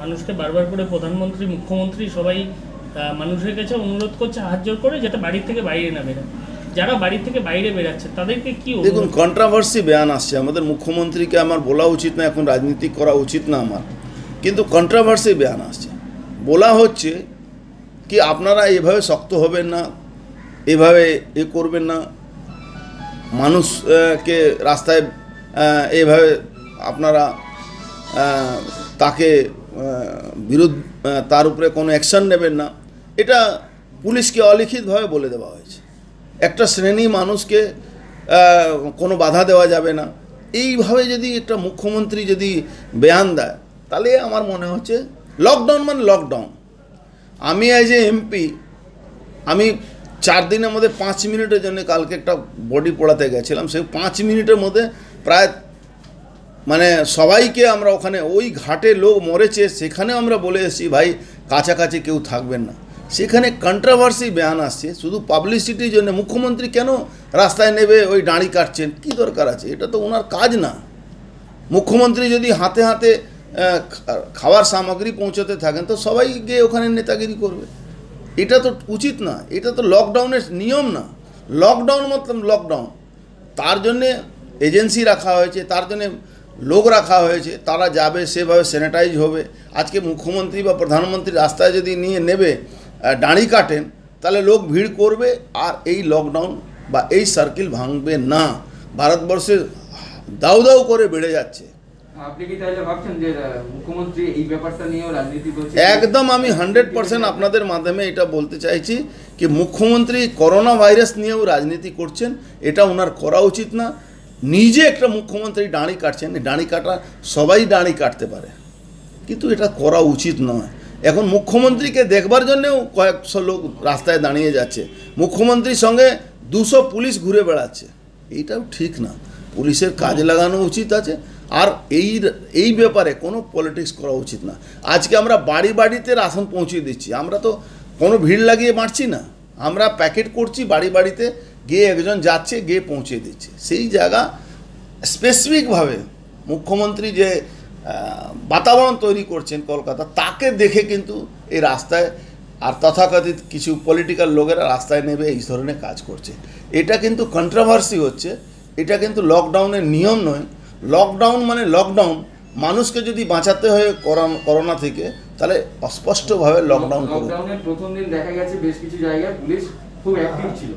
মানুষকে বারবার করে প্রধানমন্ত্রী মুখ্যমন্ত্রী সবাই মানুষের কাছে অনুরোধ করছে হাত জোর করে যেটা বাড়ির থেকে বাইরে না বেরোয় যারা বাড়ি থেকে বাইরে বেরাচ্ছে তাদেরকে কি দেখুন কন্ট্রাভার্সি বেয়ান আসছে আমাদের মুখ্যমন্ত্রীকে আমার বলা উচিত না এখন রাজনীতি করা উচিত না আমার কিন্তু কন্ট্রাভার্সি বেয়ান আসছে বলা হচ্ছে কি আপনারা এভাবে শক্ত হবেন না এভাবে এ করবেন না মানুষকে রাস্তায় এভাবে আপনারা তাকে বিরোধ তার উপরে কোনো অ্যাকশান নেবেন না এটা পুলিশকে অলিখিতভাবে বলে দেওয়া হয়েছে একটা শ্রেণী মানুষকে কোনো বাধা দেওয়া যাবে না এইভাবে যদি একটা মুখ্যমন্ত্রী যদি বেয়ান দেয় তাহলে আমার মনে হচ্ছে লকডাউন মানে লকডাউন আমি অ্যাজ এ এমপি আমি চার দিনের মধ্যে পাঁচ মিনিটের জন্য কালকে একটা বডি পড়াতে গেছিলাম সেই পাঁচ মিনিটের মধ্যে প্রায় মানে সবাইকে আমরা ওখানে ওই ঘাটে লোক মরেছে সেখানে আমরা বলে এসেছি ভাই কাছাকাছি কেউ থাকবেন না সেখানে কন্ট্রাভার্সি বেয়ান আসছে শুধু পাবলিসিটির জন্য মুখ্যমন্ত্রী কেন রাস্তায় নেবে ওই দাঁড়ি কাটছেন কি দরকার আছে এটা তো ওনার কাজ না মুখ্যমন্ত্রী যদি হাতে হাতে খাওয়ার সামগ্রী পৌঁছতে থাকেন তো সবাই গিয়ে ওখানে নেতাগিরি করবে এটা তো উচিত না এটা তো লকডাউনের নিয়ম না লকডাউন মতলব লকডাউন তার জন্যে এজেন্সি রাখা হয়েছে তার জন্যে লোক রাখা হয়েছে তারা যাবে সেভাবে স্যানিটাইজ হবে আজকে মুখ্যমন্ত্রী বা প্রধানমন্ত্রী রাস্তায় যদি নিয়ে নেবে দাঁড়ি কাটেন তাহলে লোক ভিড় করবে আর এই লকডাউন বা এই সার্কেল ভাঙবে না ভারতবর্ষে দাউ দাউ করে বেড়ে যাচ্ছে একদম আমি হান্ড্রেড পার্সেন্ট আপনাদের মাধ্যমে এটা বলতে চাইছি কি মুখ্যমন্ত্রী করোনা ভাইরাস নিয়েও রাজনীতি করছেন এটা ওনার করা উচিত না নিজে একটা মুখ্যমন্ত্রী দাঁড়ি কাটছেন দাঁড়ি কাটা সবাই দাঁড়ি কাটতে পারে কিন্তু এটা করা উচিত নয় এখন মুখ্যমন্ত্রীকে দেখবার জন্যেও কয়েকশো লোক রাস্তায় দাঁড়িয়ে যাচ্ছে মুখ্যমন্ত্রীর সঙ্গে দুশো পুলিশ ঘুরে বেড়াচ্ছে এইটাও ঠিক না পুলিশের কাজ লাগানো উচিত আছে আর এই এই ব্যাপারে কোনো পলিটিক্স করা উচিত না আজকে আমরা বাড়ি বাড়িতে রাশন পৌঁছিয়ে দিচ্ছি আমরা তো কোনো ভিড় লাগিয়ে বাঁটছি না আমরা প্যাকেট করছি বাড়ি বাড়িতে গিয়ে একজন যাচ্ছে গিয়ে পৌঁছে দিচ্ছে সেই জায়গা স্পেসিফিকভাবে মুখ্যমন্ত্রী যে বাতাবরণ তৈরি করছেন কলকাতা তাকে দেখে কিন্তু এই রাস্তায় আর তথাকথিত কিছু পলিটিক্যাল লোকেরা রাস্তায় নেবে এই ধরনের কাজ করছে এটা কিন্তু কন্ট্রাভার্সি হচ্ছে এটা কিন্তু লকডাউনের নিয়ম নয় লকডাউন মানে লকডাউন মানুষকে যদি বাঁচাতে হয় করোনা থেকে তাহলে অস্পষ্টভাবে লকডাউন করুন প্রথম দিন দেখা গেছে বেশ কিছু জায়গায় পুলিশ খুব অ্যাক্টিভ ছিল